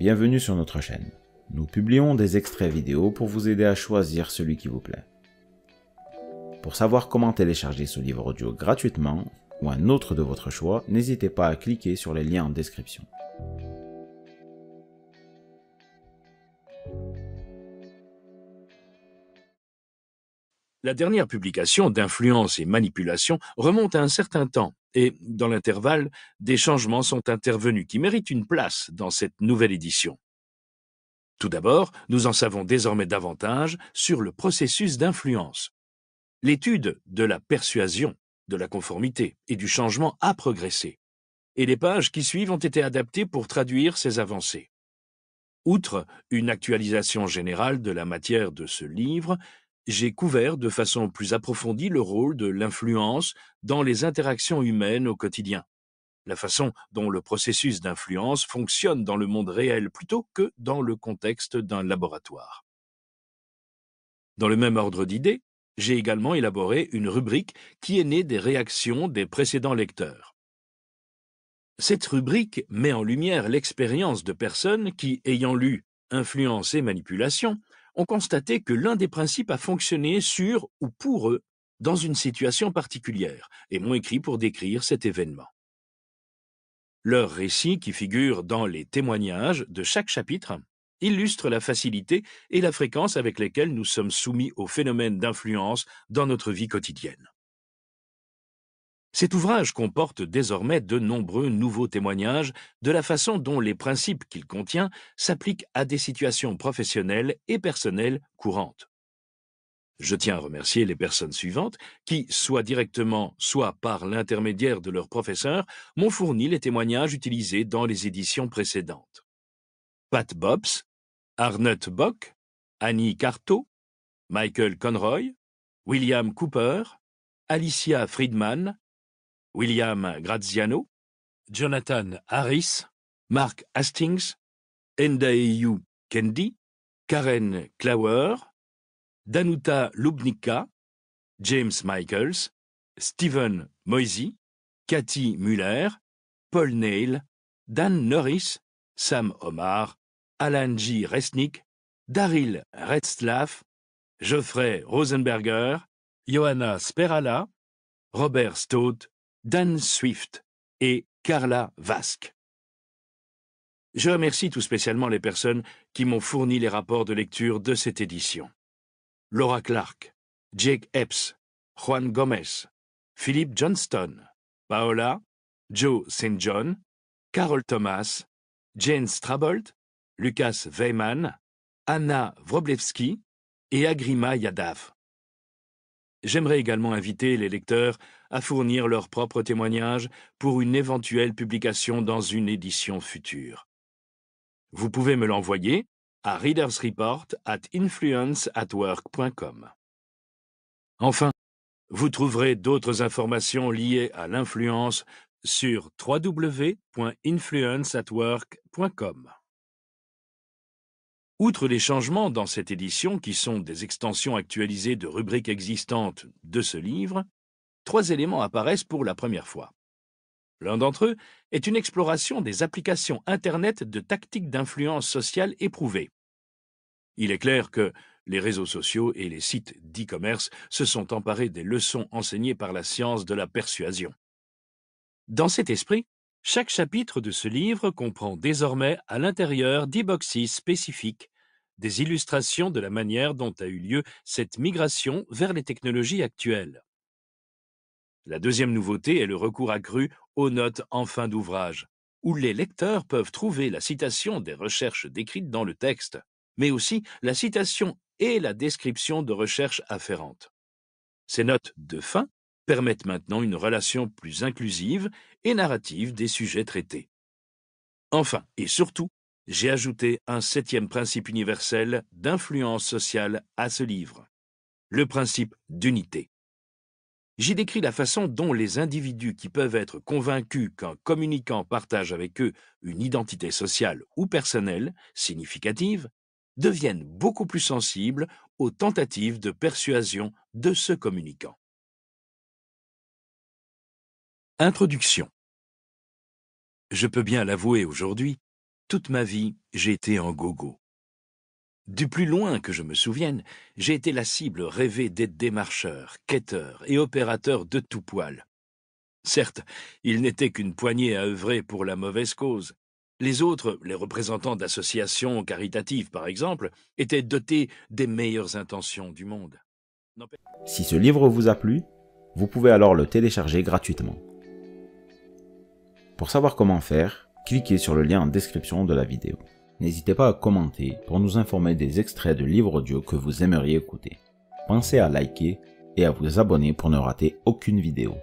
Bienvenue sur notre chaîne. Nous publions des extraits vidéo pour vous aider à choisir celui qui vous plaît. Pour savoir comment télécharger ce livre audio gratuitement ou un autre de votre choix, n'hésitez pas à cliquer sur les liens en description. La dernière publication d'Influence et Manipulation remonte à un certain temps, et, dans l'intervalle, des changements sont intervenus qui méritent une place dans cette nouvelle édition. Tout d'abord, nous en savons désormais davantage sur le processus d'influence. L'étude de la persuasion, de la conformité et du changement a progressé, et les pages qui suivent ont été adaptées pour traduire ces avancées. Outre une actualisation générale de la matière de ce livre, j'ai couvert de façon plus approfondie le rôle de l'influence dans les interactions humaines au quotidien, la façon dont le processus d'influence fonctionne dans le monde réel plutôt que dans le contexte d'un laboratoire. Dans le même ordre d'idées, j'ai également élaboré une rubrique qui est née des réactions des précédents lecteurs. Cette rubrique met en lumière l'expérience de personnes qui, ayant lu Influence et Manipulation, ont constaté que l'un des principes a fonctionné sur ou pour eux dans une situation particulière et m'ont écrit pour décrire cet événement. Leurs récits, qui figure dans les témoignages de chaque chapitre, illustrent la facilité et la fréquence avec lesquelles nous sommes soumis aux phénomènes d'influence dans notre vie quotidienne. Cet ouvrage comporte désormais de nombreux nouveaux témoignages de la façon dont les principes qu'il contient s'appliquent à des situations professionnelles et personnelles courantes. Je tiens à remercier les personnes suivantes qui, soit directement, soit par l'intermédiaire de leurs professeurs, m'ont fourni les témoignages utilisés dans les éditions précédentes. Pat Bobs, Arnott Bock, Annie Carto, Michael Conroy, William Cooper, Alicia Friedman, William Graziano, Jonathan Harris, Mark Hastings, Ndaeyu Kendi, Karen Clower, Danuta Lubnica, James Michaels, Stephen Moisey, Cathy Muller, Paul Neil, Dan Norris, Sam Omar, Alan G. Resnick, Daryl Retzlaff, Geoffrey Rosenberger, Johanna Sperala, Robert Stout Dan Swift et Carla Vasque. Je remercie tout spécialement les personnes qui m'ont fourni les rapports de lecture de cette édition. Laura Clark, Jake Epps, Juan Gomez, Philip Johnston, Paola, Joe St. John, Carol Thomas, Jane Strabold, Lucas Weyman, Anna Wroblewski et Agrima Yadav. J'aimerais également inviter les lecteurs à fournir leurs propres témoignages pour une éventuelle publication dans une édition future. Vous pouvez me l'envoyer à readersreport at influenceatwork.com. Enfin, vous trouverez d'autres informations liées à l'influence sur www.influenceatwork.com. Outre les changements dans cette édition qui sont des extensions actualisées de rubriques existantes de ce livre, trois éléments apparaissent pour la première fois. L'un d'entre eux est une exploration des applications Internet de tactiques d'influence sociale éprouvées. Il est clair que les réseaux sociaux et les sites d'e-commerce se sont emparés des leçons enseignées par la science de la persuasion. Dans cet esprit, chaque chapitre de ce livre comprend désormais à l'intérieur dix boxes spécifiques des illustrations de la manière dont a eu lieu cette migration vers les technologies actuelles. La deuxième nouveauté est le recours accru aux notes en fin d'ouvrage, où les lecteurs peuvent trouver la citation des recherches décrites dans le texte, mais aussi la citation et la description de recherches afférentes. Ces notes de fin permettent maintenant une relation plus inclusive et narrative des sujets traités. Enfin et surtout, j'ai ajouté un septième principe universel d'influence sociale à ce livre, le principe d'unité. J'y décris la façon dont les individus qui peuvent être convaincus qu'un communicant partage avec eux une identité sociale ou personnelle significative deviennent beaucoup plus sensibles aux tentatives de persuasion de ce communicant. Introduction Je peux bien l'avouer aujourd'hui, toute ma vie, j'ai été en gogo. Du plus loin que je me souvienne, j'ai été la cible rêvée des démarcheurs, quêteurs et opérateurs de tout poil. Certes, ils n'étaient qu'une poignée à œuvrer pour la mauvaise cause. Les autres, les représentants d'associations caritatives par exemple, étaient dotés des meilleures intentions du monde. Si ce livre vous a plu, vous pouvez alors le télécharger gratuitement. Pour savoir comment faire, cliquez sur le lien en description de la vidéo. N'hésitez pas à commenter pour nous informer des extraits de livres audio que vous aimeriez écouter. Pensez à liker et à vous abonner pour ne rater aucune vidéo.